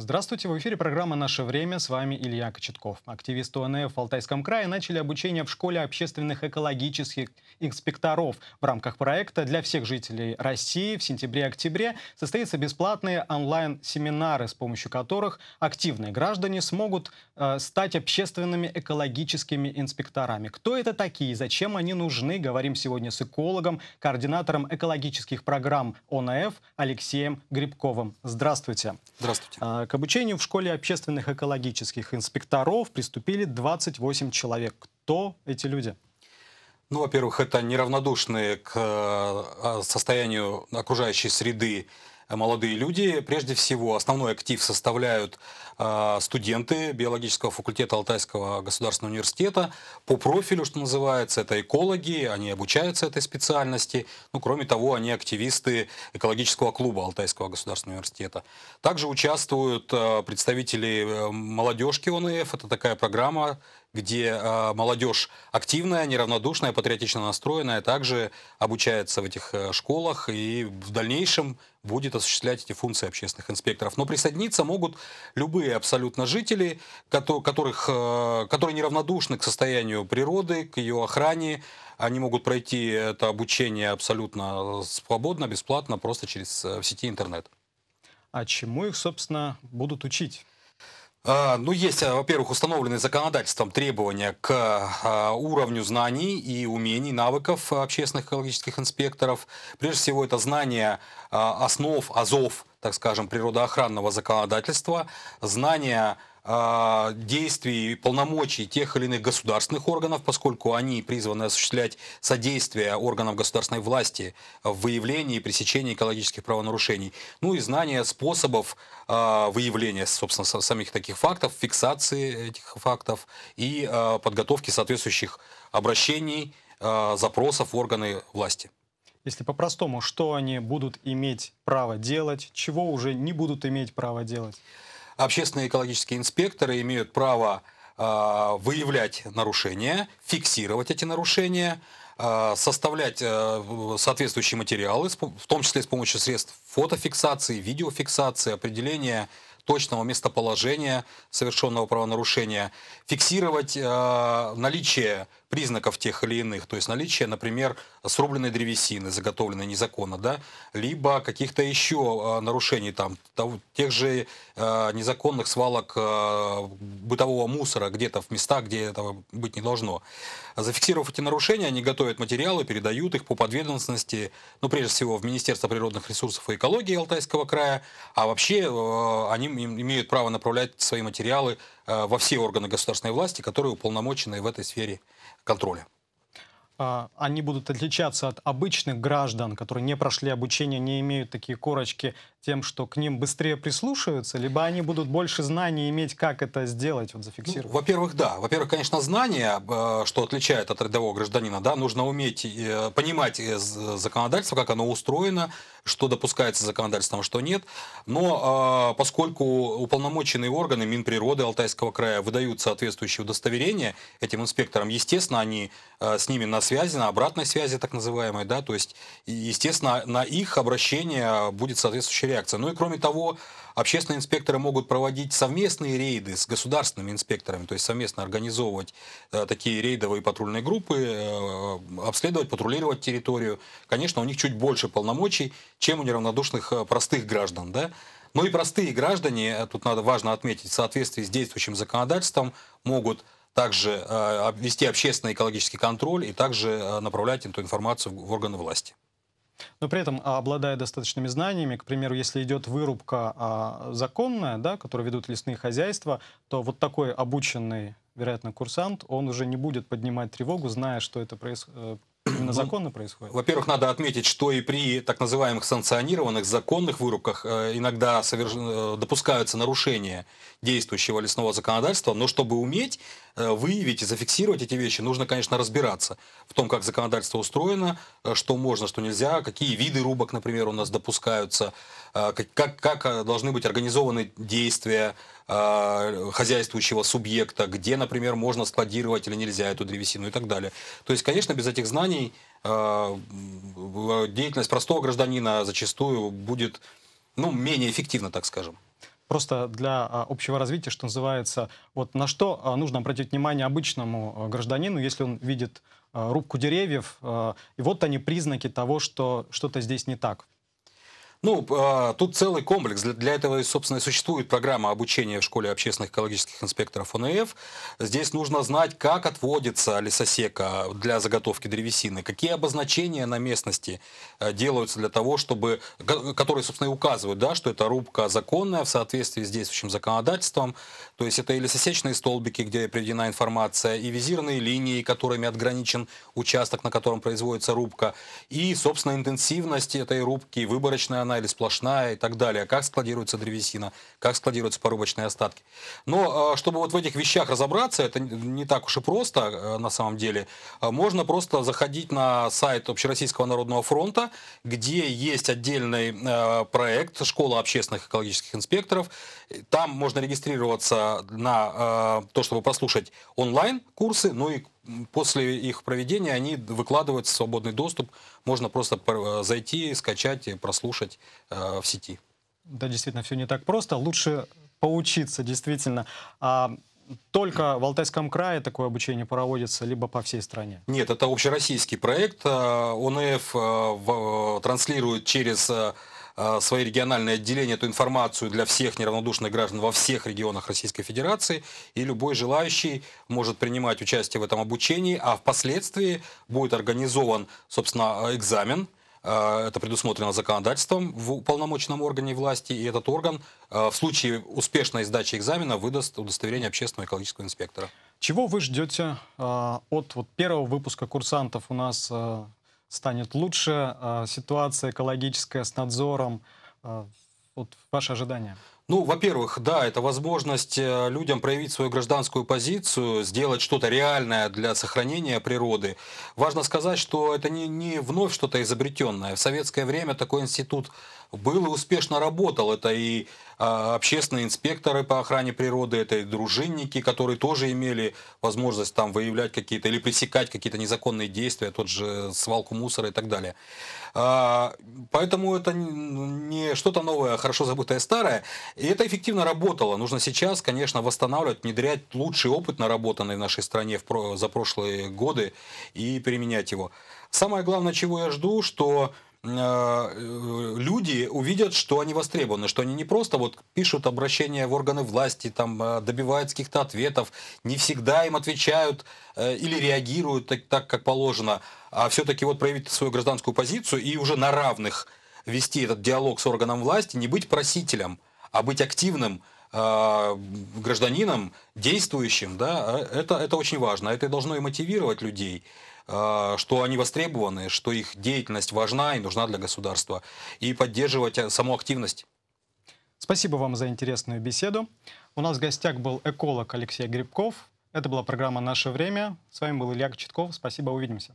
Здравствуйте, в эфире программа «Наше время». С вами Илья Кочетков. Активисты ОНФ в Алтайском крае начали обучение в школе общественных экологических инспекторов. В рамках проекта для всех жителей России в сентябре-октябре состоятся бесплатные онлайн-семинары, с помощью которых активные граждане смогут э, стать общественными экологическими инспекторами. Кто это такие? Зачем они нужны? Говорим сегодня с экологом, координатором экологических программ ОНФ Алексеем Грибковым. Здравствуйте. Здравствуйте. Э, к обучению в школе общественных экологических инспекторов приступили 28 человек. Кто эти люди? Ну, во-первых, это неравнодушные к э, состоянию окружающей среды молодые люди. Прежде всего, основной актив составляют а, студенты биологического факультета Алтайского государственного университета по профилю, что называется, это экологи, они обучаются этой специальности. Ну, кроме того, они активисты экологического клуба Алтайского государственного университета. Также участвуют а, представители э, молодежки ОНФ, это такая программа, где э, молодежь активная, неравнодушная, патриотично настроенная, также обучается в этих э, школах и в дальнейшем будет осуществлять эти функции общественных инспекторов. Но присоединиться могут любые абсолютно жители, которых, э, которые неравнодушны к состоянию природы, к ее охране. Они могут пройти это обучение абсолютно э, свободно, бесплатно, просто через э, в сети интернет. А чему их, собственно, будут учить? А, ну, есть, во-первых, установленные законодательством требования к уровню знаний и умений, навыков общественных экологических инспекторов. Прежде всего, это знание основ, азов так скажем, природоохранного законодательства, знания а, действий, полномочий тех или иных государственных органов, поскольку они призваны осуществлять содействие органам государственной власти в выявлении и пресечении экологических правонарушений, ну и знание способов а, выявления, собственно, самих таких фактов, фиксации этих фактов и а, подготовки соответствующих обращений, запросов в органы власти. Если по-простому, что они будут иметь право делать, чего уже не будут иметь право делать? Общественные экологические инспекторы имеют право э, выявлять нарушения, фиксировать эти нарушения, а, составлять э, соответствующие материалы, в том числе с помощью средств фотофиксации, видеофиксации, определения точного местоположения совершенного правонарушения, фиксировать э, наличие признаков тех или иных, то есть наличие, например, срубленной древесины, заготовленной незаконно, да, либо каких-то еще э, нарушений там, тех же э, незаконных свалок э, бытового мусора где-то в местах, где этого быть не должно. Зафиксировав эти нарушения, они готовят материалы, передают их по подведомственности, ну, прежде всего, в Министерство природных ресурсов и экологии Алтайского края, а вообще они имеют право направлять свои материалы во все органы государственной власти, которые уполномочены в этой сфере контроля? А, они будут отличаться от обычных граждан, которые не прошли обучение, не имеют такие корочки тем, что к ним быстрее прислушаются, либо они будут больше знаний иметь, как это сделать, вот зафиксировать? Ну, во-первых, да. Во-первых, конечно, знания, э, что отличает от рядового гражданина, да, нужно уметь э, понимать э, законодательство, как оно устроено, что допускается законодательством, а что нет. Но поскольку уполномоченные органы Минприроды Алтайского края выдают соответствующие удостоверения этим инспекторам, естественно, они с ними на связи, на обратной связи так называемой, да, то есть, естественно, на их обращение будет соответствующее реакция. Ну и кроме того, общественные инспекторы могут проводить совместные рейды с государственными инспекторами, то есть совместно организовывать э, такие рейдовые патрульные группы, э, обследовать, патрулировать территорию. Конечно, у них чуть больше полномочий, чем у неравнодушных э, простых граждан, да? Но ну и простые граждане, тут надо важно отметить, в соответствии с действующим законодательством могут также вести общественный экологический контроль и также направлять эту информацию в органы власти но при этом а, обладая достаточными знаниями, к примеру, если идет вырубка а, законная, да, которую ведут лесные хозяйства, то вот такой обученный, вероятно, курсант, он уже не будет поднимать тревогу, зная, что это происходит. Э, совершенно законно происходит. Во-первых, надо отметить, что и при так называемых санкционированных законных вырубках э, иногда соверш... Э, допускаются нарушения действующего лесного законодательства, но чтобы уметь э, выявить и зафиксировать эти вещи, нужно, конечно, разбираться в том, как законодательство устроено, что можно, что нельзя, какие виды рубок, например, у нас допускаются, как, как должны быть организованы действия хозяйствующего субъекта, где, например, можно складировать или нельзя эту древесину и так далее. То есть, конечно, без этих знаний Э, деятельность простого гражданина зачастую будет ну, менее эффективна, так скажем просто для а, общего развития, что называется, вот на что а, нужно обратить внимание обычному а, гражданину, если он видит рубку деревьев, и вот они признаки того, что что-то здесь не так. Ну, а, тут целый комплекс. Для этого, собственно, и существует программа обучения в школе общественных экологических инспекторов ОНФ. Здесь нужно знать, как отводится лесосека для заготовки древесины, какие обозначения на местности э, делаются для того, чтобы, которые, собственно, и указывают, да, что это рубка законная в соответствии с действующим законодательством. То есть это и лесосечные столбики, где приведена информация, и визирные линии, которыми отграничен участок, на котором производится рубка, и, собственно, интенсивность этой рубки, выборочная она или сплошная и так далее, как складируется древесина, как складируются порубочные остатки. Но э, чтобы вот в этих вещах разобраться, это не так уж и просто э, на самом деле, э, можно просто заходить на сайт Общероссийского народного фронта, где есть отдельный проект «Школа общественных экологических инспекторов». Там можно регистрироваться на то, чтобы послушать онлайн-курсы, ну и после их проведения они выкладывают в свободный доступ. Можно просто э, зайти, скачать и прослушать э, в сети. Да, действительно, все не так просто. Лучше поучиться, действительно. А только в Алтайском крае такое обучение проводится, либо по всей стране? Нет, это общероссийский проект. Э, ОНФ транслирует через Э, свои региональные отделения эту информацию для всех неравнодушных граждан во всех регионах Российской Федерации, и любой желающий может принимать участие в этом обучении, а впоследствии будет организован, собственно, экзамен, э, это предусмотрено законодательством в уполномоченном органе власти, и этот орган э, в случае успешной сдачи экзамена выдаст удостоверение общественного экологического инспектора. Чего вы ждете от вот, первого выпуска курсантов у нас станет лучше, а, ситуация экологическая с надзором, а, вот ваши ожидания? Ну, во-первых, да, это возможность э, людям проявить свою гражданскую позицию, сделать что-то реальное для сохранения природы. Важно сказать, что это не, не вновь что-то изобретенное. В советское время такой институт был и успешно работал. Это и а, общественные инспекторы по охране природы, это и дружинники, которые тоже имели возможность там выявлять какие-то или пресекать какие-то незаконные действия, тот же свалку мусора и так далее. А, поэтому это не что-то новое, а хорошо забытое старое. И это эффективно работало. Нужно сейчас, конечно, восстанавливать, внедрять лучший опыт, наработанный в нашей стране за прошлые годы, и применять его. Самое главное, чего я жду, что Э, э, люди увидят, что они востребованы, что они не просто вот пишут обращения в органы власти, там э, добиваются каких-то ответов, не всегда им отвечают или реагируют так, так как положено, а все-таки вот проявить свою гражданскую позицию и уже на равных вести этот диалог с органом власти, не быть просителем, а быть активным гражданином, действующим, да, это, это очень важно, это должно и мотивировать людей. А, что они востребованы, что их деятельность важна и нужна для государства, и поддерживать э, саму активность. Спасибо вам за интересную беседу. У нас в гостях был эколог Алексей Грибков. Это была программа «Наше время». С вами был Илья Кочетков. Спасибо, увидимся.